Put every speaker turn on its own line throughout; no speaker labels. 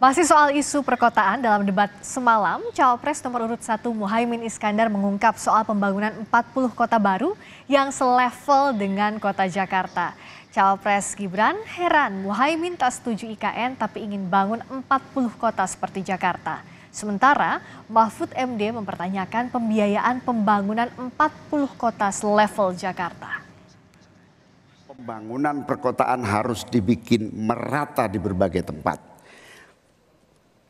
Masih soal isu perkotaan dalam debat semalam, Cawapres nomor urut satu Muhaymin Iskandar mengungkap soal pembangunan 40 kota baru yang selevel dengan kota Jakarta. Cawapres Gibran heran Muhaymin tak setuju IKN tapi ingin bangun 40 kota seperti Jakarta. Sementara Mahfud MD mempertanyakan pembiayaan pembangunan 40 kota selevel Jakarta.
Pembangunan perkotaan harus dibikin merata di berbagai tempat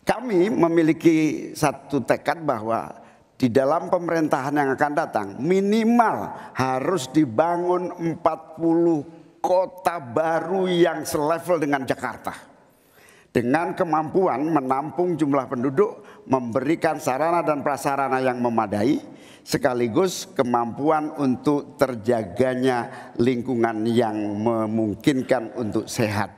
kami memiliki satu tekad bahwa di dalam pemerintahan yang akan datang minimal harus dibangun 40 kota baru yang selevel dengan Jakarta. Dengan kemampuan menampung jumlah penduduk, memberikan sarana dan prasarana yang memadai, sekaligus kemampuan untuk terjaganya lingkungan yang memungkinkan untuk sehat.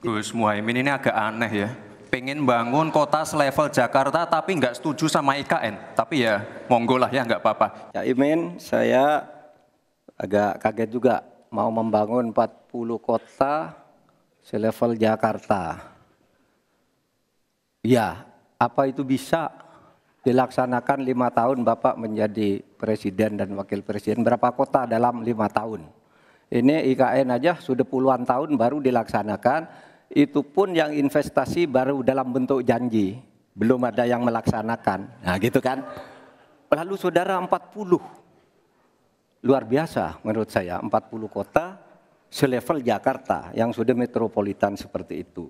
Gus Muhaimin ini agak aneh ya pengen bangun kota selevel Jakarta tapi nggak setuju sama IKN. Tapi ya monggo lah ya nggak apa-apa. Ya Imin, saya agak kaget juga mau membangun 40 kota selevel Jakarta. Ya, apa itu bisa dilaksanakan lima tahun Bapak menjadi presiden dan wakil presiden? Berapa kota dalam lima tahun? Ini IKN aja sudah puluhan tahun baru dilaksanakan itu pun yang investasi baru dalam bentuk janji, belum ada yang melaksanakan. Nah, gitu kan? Lalu saudara 40. Luar biasa menurut saya, 40 kota selevel Jakarta yang sudah metropolitan seperti itu.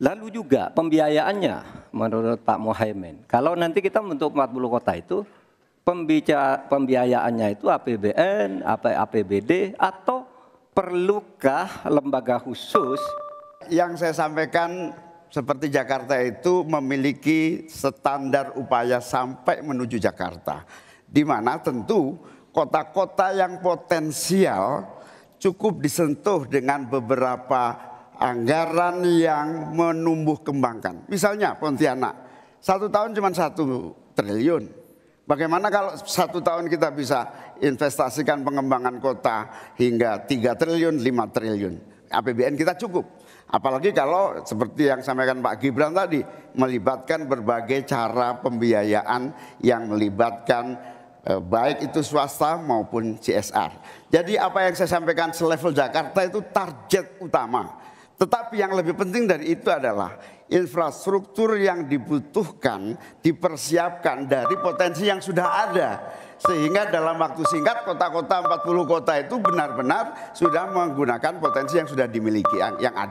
Lalu juga pembiayaannya menurut Pak Mohaimin. Kalau nanti kita membentuk 40 kota itu pembica pembiayaannya itu APBN, APBD atau
perlukah lembaga khusus yang saya sampaikan seperti Jakarta itu memiliki standar upaya sampai menuju Jakarta. Di mana tentu kota-kota yang potensial cukup disentuh dengan beberapa anggaran yang menumbuh kembangkan. Misalnya Pontianak, satu tahun cuma satu triliun. Bagaimana kalau satu tahun kita bisa investasikan pengembangan kota hingga 3 triliun, 5 triliun. APBN kita cukup. Apalagi kalau seperti yang sampaikan Pak Gibran tadi melibatkan berbagai cara pembiayaan yang melibatkan e, baik itu swasta maupun CSR. Jadi apa yang saya sampaikan selevel Jakarta itu target utama. Tetapi yang lebih penting dari itu adalah infrastruktur yang dibutuhkan dipersiapkan dari potensi yang sudah ada. Sehingga dalam waktu singkat kota-kota 40 kota itu benar-benar sudah menggunakan potensi yang sudah dimiliki yang ada.